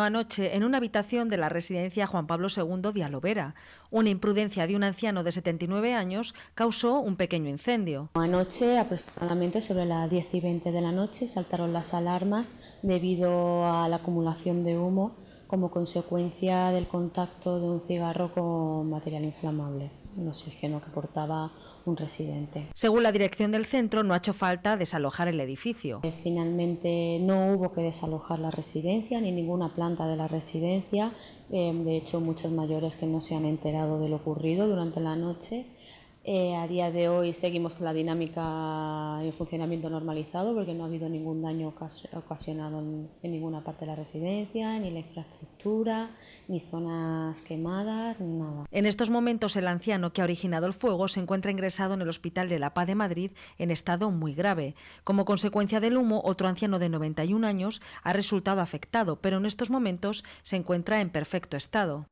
anoche en una habitación de la residencia Juan Pablo II de Alovera. Una imprudencia de un anciano de 79 años causó un pequeño incendio. Anoche, aproximadamente sobre las 10 y 20 de la noche, saltaron las alarmas debido a la acumulación de humo como consecuencia del contacto de un cigarro con material inflamable, un oxígeno que portaba un residente. Según la dirección del centro, no ha hecho falta desalojar el edificio. Eh, finalmente no hubo que desalojar la residencia ni ninguna planta de la residencia. Eh, de hecho, muchos mayores que no se han enterado de lo ocurrido durante la noche eh, a día de hoy seguimos con la dinámica y el funcionamiento normalizado porque no ha habido ningún daño ocasionado en, ninguna parte de la residencia, ni la infraestructura, ni zonas quemadas, ni nada. En estos momentos el anciano que ha originado el fuego se encuentra ingresado en el Hospital de la Paz de Madrid en estado muy grave. Como consecuencia del humo, otro anciano de 91 años ha resultado afectado, pero en estos momentos se encuentra en perfecto estado.